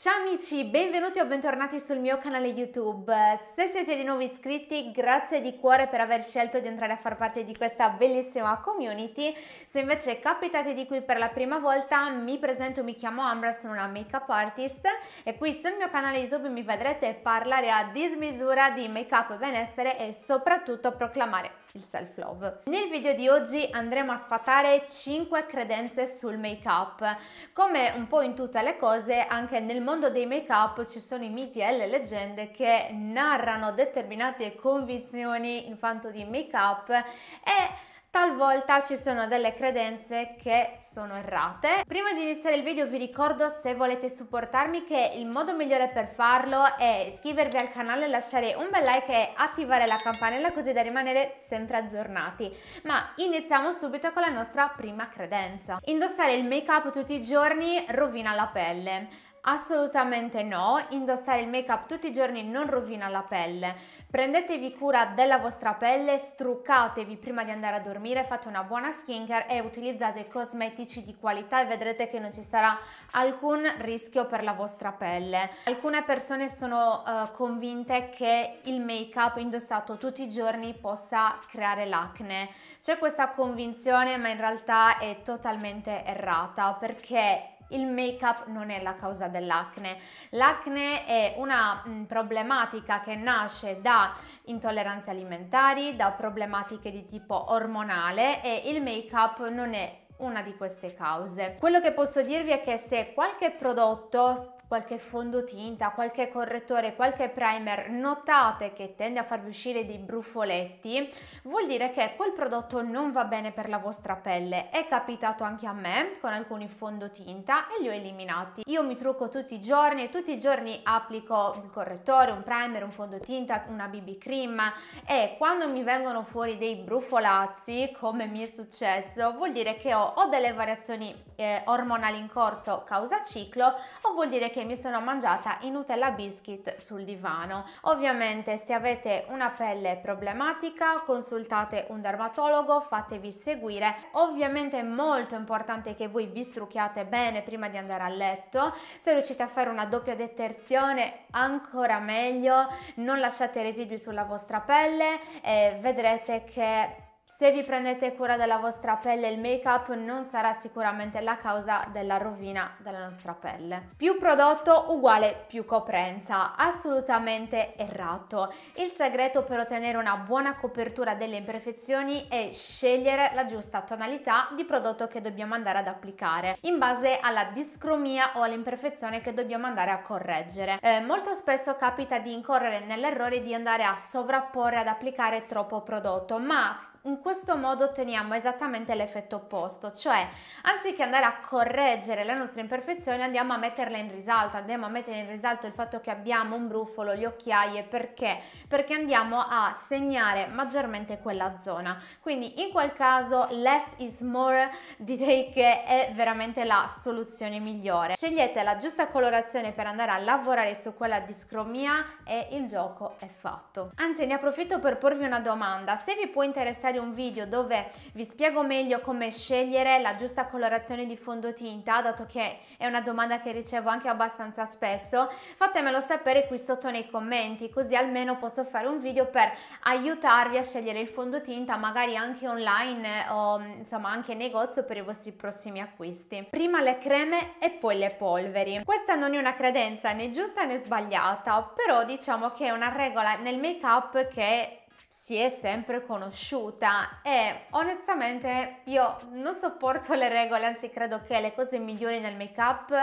Ciao amici, benvenuti o bentornati sul mio canale YouTube. Se siete di nuovo iscritti, grazie di cuore per aver scelto di entrare a far parte di questa bellissima community. Se invece capitate di qui per la prima volta, mi presento, mi chiamo Ambra, sono una make-up artist e qui sul mio canale YouTube mi vedrete parlare a dismisura di make-up benessere e soprattutto proclamare il self-love. Nel video di oggi andremo a sfatare 5 credenze sul make-up. Come un po' in tutte le cose, anche nel mondo dei make-up ci sono i miti e le leggende che narrano determinate convinzioni in quanto di make-up e Talvolta ci sono delle credenze che sono errate. Prima di iniziare il video vi ricordo se volete supportarmi che il modo migliore per farlo è iscrivervi al canale, lasciare un bel like e attivare la campanella così da rimanere sempre aggiornati. Ma iniziamo subito con la nostra prima credenza. Indossare il make up tutti i giorni rovina la pelle. Assolutamente no, indossare il make up tutti i giorni non rovina la pelle. Prendetevi cura della vostra pelle, struccatevi prima di andare a dormire, fate una buona skincare e utilizzate cosmetici di qualità e vedrete che non ci sarà alcun rischio per la vostra pelle. Alcune persone sono uh, convinte che il make up indossato tutti i giorni possa creare l'acne. C'è questa convinzione ma in realtà è totalmente errata perché il make-up non è la causa dell'acne. L'acne è una mh, mm, problematica che nasce da intolleranze alimentari, da problematiche di tipo ormonale e il make-up non è una di queste cause. Quello che posso dirvi è che se qualche prodotto qualche fondotinta, qualche correttore, qualche primer, notate che tende a farvi uscire dei brufoletti, vuol dire che quel prodotto non va bene per la vostra pelle. È capitato anche a me con alcuni fondotinta e li ho eliminati. Io mi trucco tutti i giorni e tutti i giorni applico un correttore, un primer, un fondotinta, una BB cream e quando mi vengono fuori dei brufolazzi, come mi è successo, vuol dire che ho io ho delle variazioni eh, ormonali in corso causa ciclo o vuol dire che mi sono mangiata i Nutella biscuit sul divano. Ovviamente se avete una pelle problematica consultate un dermatologo, fatevi seguire. Ovviamente è molto importante che voi vi strucchiate bene prima di andare a letto. Se riuscite a fare una doppia detersione ancora meglio, non lasciate residui sulla vostra pelle e vedrete che se vi prendete cura della vostra pelle, il make-up non sarà sicuramente la causa della rovina della nostra pelle. Più prodotto uguale più coprenza, assolutamente errato. Il segreto per ottenere una buona copertura delle imperfezioni è scegliere la giusta tonalità di prodotto che dobbiamo andare ad applicare, in base alla discromia o all'imperfezione che dobbiamo andare a correggere. Eh, molto spesso capita di incorrere nell'errore di andare a sovrapporre, ad applicare troppo prodotto, ma in questo modo otteniamo esattamente l'effetto opposto, cioè anziché andare a correggere le nostre imperfezioni andiamo a metterle in risalto, andiamo a mettere in risalto il fatto che abbiamo un brufolo, le occhiaie, perché? Perché andiamo a segnare maggiormente quella zona. Quindi in quel caso less is more direi che è veramente la soluzione migliore. Scegliete la giusta colorazione per andare a lavorare su quella discromia e il gioco è fatto. Anzi ne approfitto per porvi una domanda, se vi può interessare magari un video dove vi spiego meglio come scegliere la giusta colorazione di fondotinta, dato che è una domanda che ricevo anche abbastanza spesso, fatemelo sapere qui sotto nei commenti, così almeno posso fare un video per aiutarvi a scegliere il fondotinta, magari anche online eh, o insomma anche in negozio per i vostri prossimi acquisti. Prima le creme e poi le polveri. Questa non è una credenza né giusta né sbagliata, però diciamo che è una regola nel make up che si è sempre conosciuta e onestamente io non sopporto le regole, anzi credo che le cose migliori nel make up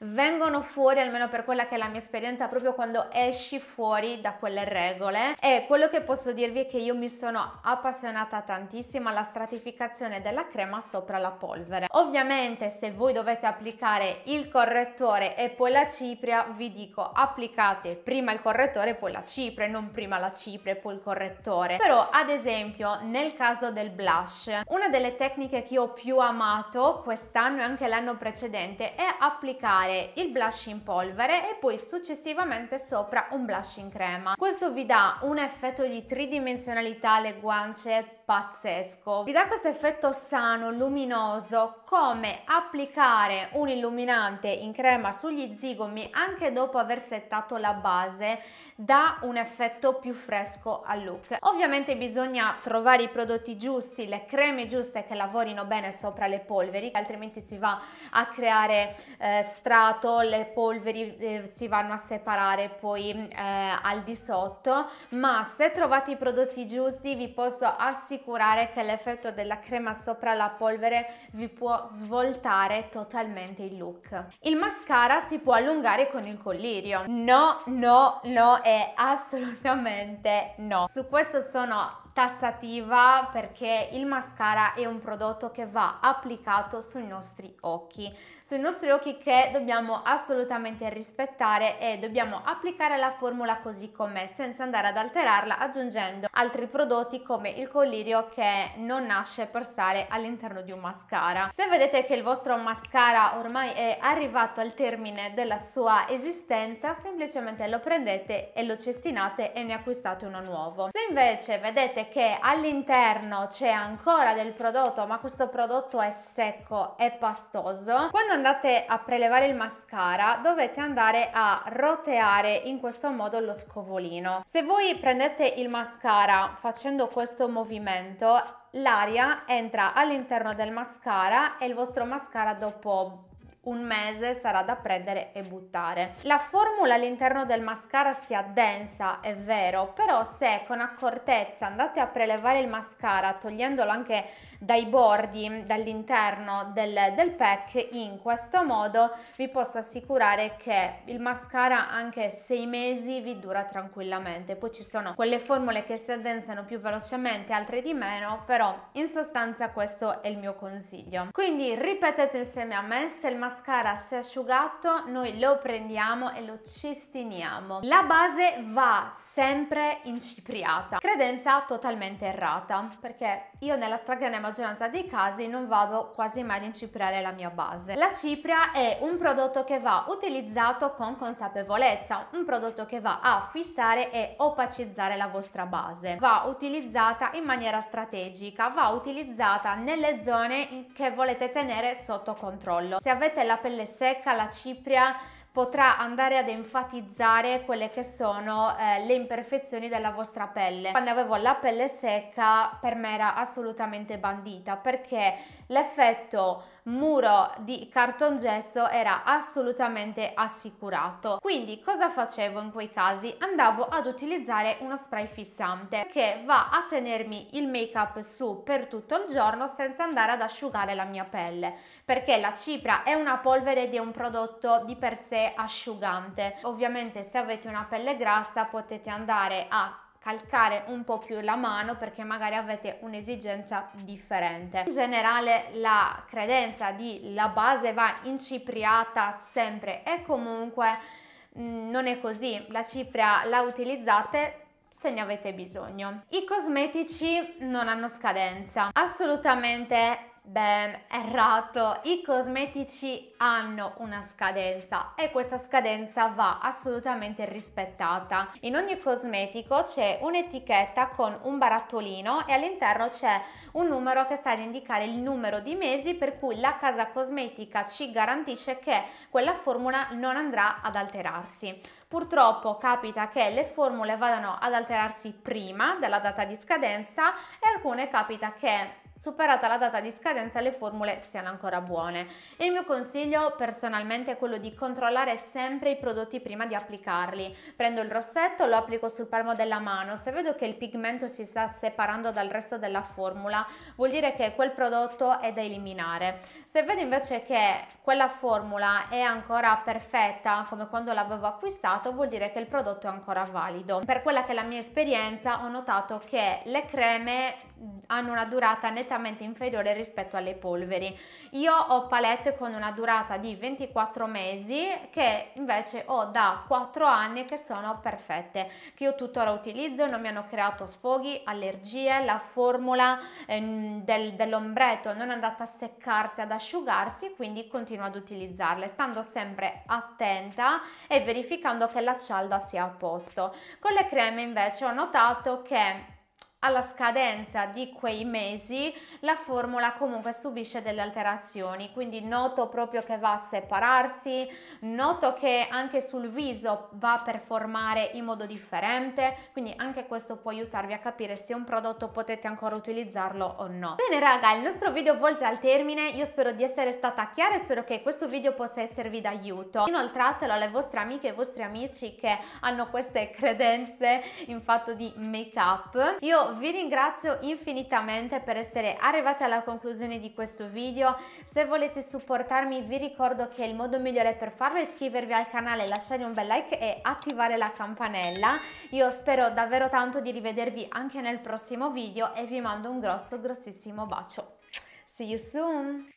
vengono fuori, almeno per quella che è la mia esperienza, proprio quando esci fuori da quelle regole. E quello che posso dirvi è che io mi sono appassionata tantissimo alla stratificazione della crema sopra la polvere. Ovviamente se voi dovete applicare il correttore e poi la cipria, vi dico applicate prima il correttore e poi la cipria, non prima la cipria e poi il correttore. Però ad esempio nel caso del blush, una delle tecniche che io ho più amato quest'anno e anche l'anno precedente è applicare applicare il blush in polvere e poi successivamente sopra un blush in crema. Questo vi dà un effetto di tridimensionalità alle guance pazzesco. Vi dà questo effetto sano, luminoso, come applicare un illuminante in crema sugli zigomi anche dopo aver settato la base dà un effetto più fresco al look. Ovviamente bisogna trovare i prodotti giusti, le creme giuste che lavorino bene sopra le polveri, altrimenti si va a creare eh, strato, le polveri eh, si vanno a separare poi eh, al di sotto, ma se trovate i prodotti giusti vi posso assicurare assicurare che l'effetto della crema sopra la polvere vi può svoltare totalmente il look. Il mascara si può allungare con il collirio. No, no, no e assolutamente no. Su questo sono tassativa perché il mascara è un prodotto che va applicato sui nostri occhi, sui nostri occhi che dobbiamo assolutamente rispettare e dobbiamo applicare la formula così com'è senza andare ad alterarla aggiungendo altri prodotti come il collirio video che non nasce per stare all'interno di un mascara. Se vedete che il vostro mascara ormai è arrivato al termine della sua esistenza, semplicemente lo prendete e lo cestinate e ne acquistate uno nuovo. Se invece vedete che all'interno c'è ancora del prodotto, ma questo prodotto è secco, e pastoso, quando andate a prelevare il mascara dovete andare a roteare in questo modo lo scovolino. Se voi prendete il mascara facendo questo movimento, momento l'aria entra all'interno del mascara e il vostro mascara dopo un mese sarà da prendere e buttare. La formula all'interno del mascara si addensa, è vero, però se con accortezza andate a prelevare il mascara togliendolo anche dai bordi, dall'interno del, del pack, in questo modo vi posso assicurare che il mascara anche sei mesi vi dura tranquillamente. Poi ci sono quelle formule che si addensano più velocemente, altre di meno, però in sostanza questo è il mio consiglio. Quindi ripetete insieme a me se il mascara mascara si è asciugato noi lo prendiamo e lo cestiniamo. La base va sempre incipriata, credenza totalmente errata perché io nella stragrande maggioranza dei casi non vado quasi mai ad incipriare la mia base. La cipria è un prodotto che va utilizzato con consapevolezza, un prodotto che va a fissare e opacizzare la vostra base. Va utilizzata in maniera strategica, va utilizzata nelle zone che volete tenere sotto controllo. Se avete la pelle secca, la cipria, potrà andare ad enfatizzare quelle che sono eh, le imperfezioni della vostra pelle. Quando avevo la pelle secca per me era assolutamente bandita perché l'effetto muro di cartongesso era assolutamente assicurato. Quindi cosa facevo in quei casi? Andavo ad utilizzare uno spray fissante che va a tenermi il make up su per tutto il giorno senza andare ad asciugare la mia pelle perché la cipra è una polvere di un prodotto di per sé asciugante. Ovviamente se avete una pelle grassa potete andare a calcare un po' più la mano perché magari avete un'esigenza differente. In generale la credenza di la base va incipriata sempre e comunque mh, mm, non è così, la cipria la utilizzate se ne avete bisogno. I cosmetici non hanno scadenza, assolutamente Beh, errato, i cosmetici hanno una scadenza e questa scadenza va assolutamente rispettata. In ogni cosmetico c'è un'etichetta con un barattolino e all'interno c'è un numero che sta ad indicare il numero di mesi per cui la casa cosmetica ci garantisce che quella formula non andrà ad alterarsi. Purtroppo capita che le formule vadano ad alterarsi prima della data di scadenza e alcune capita che superata la data di scadenza le formule siano ancora buone. Il mio consiglio personalmente è quello di controllare sempre i prodotti prima di applicarli. Prendo il rossetto, lo applico sul palmo della mano, se vedo che il pigmento si sta separando dal resto della formula vuol dire che quel prodotto è da eliminare. Se vedo invece che quella formula è ancora perfetta come quando l'avevo acquistato vuol dire che il prodotto è ancora valido. Per quella che è la mia esperienza ho notato che le creme hanno una durata nettamente nettamente inferiore rispetto alle polveri. Io ho palette con una durata di 24 mesi che invece ho da 4 anni che sono perfette, che io tuttora utilizzo, non mi hanno creato sfoghi, allergie, la formula ehm, del, dell'ombretto non è andata a seccarsi, ad asciugarsi, quindi continuo ad utilizzarle, stando sempre attenta e verificando che la cialda sia a posto. Con le creme invece ho notato che alla scadenza di quei mesi la formula comunque subisce delle alterazioni, quindi noto proprio che va a separarsi, noto che anche sul viso va a performare in modo differente, quindi anche questo può aiutarvi a capire se un prodotto potete ancora utilizzarlo o no. Bene raga, il nostro video volge al termine, io spero di essere stata chiara e spero che questo video possa esservi d'aiuto. Inoltratelo alle vostre amiche e vostri amici che hanno queste credenze in fatto di make up. Io vi ringrazio infinitamente per essere arrivati alla conclusione di questo video. Se volete supportarmi vi ricordo che il modo migliore per farlo è iscrivervi al canale, lasciare un bel like e attivare la campanella. Io spero davvero tanto di rivedervi anche nel prossimo video e vi mando un grosso grossissimo bacio. See you soon!